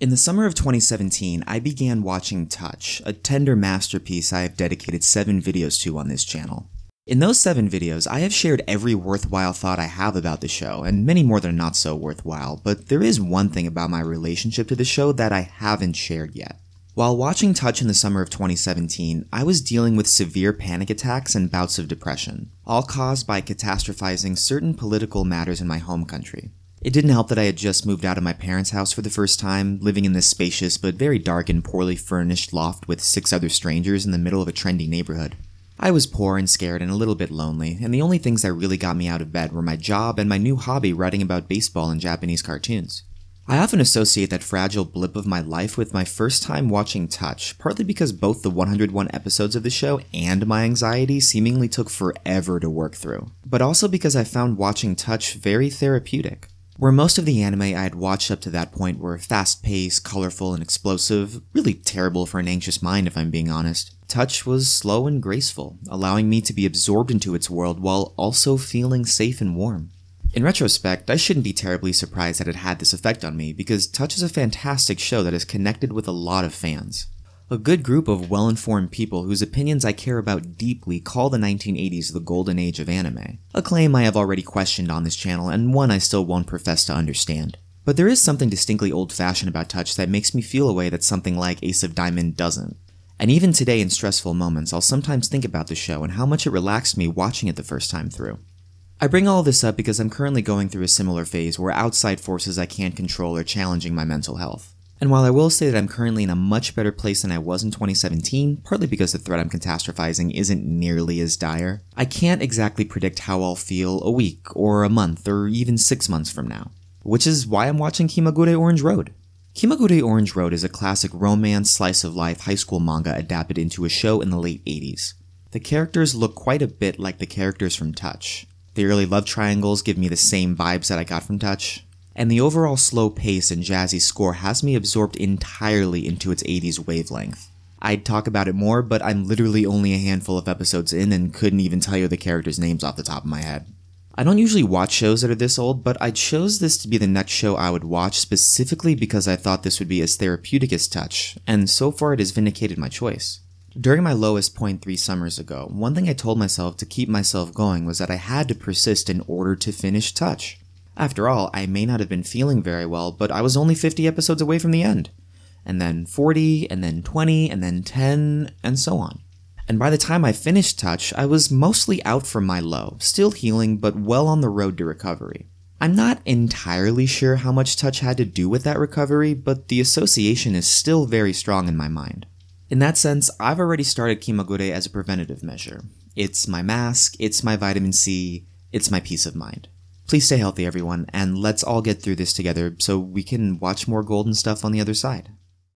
In the summer of 2017, I began watching Touch, a tender masterpiece I have dedicated seven videos to on this channel. In those seven videos, I have shared every worthwhile thought I have about the show, and many more that are not so worthwhile, but there is one thing about my relationship to the show that I haven't shared yet. While watching Touch in the summer of 2017, I was dealing with severe panic attacks and bouts of depression, all caused by catastrophizing certain political matters in my home country. It didn't help that I had just moved out of my parents' house for the first time, living in this spacious but very dark and poorly furnished loft with six other strangers in the middle of a trendy neighborhood. I was poor and scared and a little bit lonely, and the only things that really got me out of bed were my job and my new hobby writing about baseball and Japanese cartoons. I often associate that fragile blip of my life with my first time watching Touch, partly because both the 101 episodes of the show and my anxiety seemingly took forever to work through, but also because I found watching Touch very therapeutic. Where most of the anime I had watched up to that point were fast paced, colorful, and explosive, really terrible for an anxious mind if I'm being honest, Touch was slow and graceful, allowing me to be absorbed into its world while also feeling safe and warm. In retrospect, I shouldn't be terribly surprised that it had this effect on me because Touch is a fantastic show that has connected with a lot of fans. A good group of well informed people whose opinions I care about deeply call the 1980s the golden age of anime, a claim I have already questioned on this channel and one I still won't profess to understand. But there is something distinctly old fashioned about Touch that makes me feel a way that something like Ace of Diamond doesn't. And even today, in stressful moments, I'll sometimes think about the show and how much it relaxed me watching it the first time through. I bring all this up because I'm currently going through a similar phase where outside forces I can't control are challenging my mental health. And while I will say that I'm currently in a much better place than I was in 2017, partly because the threat I'm catastrophizing isn't nearly as dire, I can't exactly predict how I'll feel a week, or a month, or even six months from now. Which is why I'm watching Kimagure Orange Road. Kimagure Orange Road is a classic romance slice of life high school manga adapted into a show in the late 80s. The characters look quite a bit like the characters from Touch. The early love triangles give me the same vibes that I got from Touch, and the overall slow pace and jazzy score has me absorbed entirely into its 80s wavelength. I'd talk about it more, but I'm literally only a handful of episodes in and couldn't even tell you the characters' names off the top of my head. I don't usually watch shows that are this old, but I chose this to be the next show I would watch specifically because I thought this would be as therapeutic as touch, and so far it has vindicated my choice. During my lowest point three summers ago, one thing I told myself to keep myself going was that I had to persist in order to finish Touch. After all, I may not have been feeling very well, but I was only 50 episodes away from the end. And then 40, and then 20, and then 10, and so on. And by the time I finished Touch, I was mostly out from my low, still healing, but well on the road to recovery. I'm not entirely sure how much touch had to do with that recovery, but the association is still very strong in my mind. In that sense, I've already started Kimagure as a preventative measure. It's my mask, it's my vitamin C, it's my peace of mind. Please stay healthy, everyone, and let's all get through this together so we can watch more golden stuff on the other side.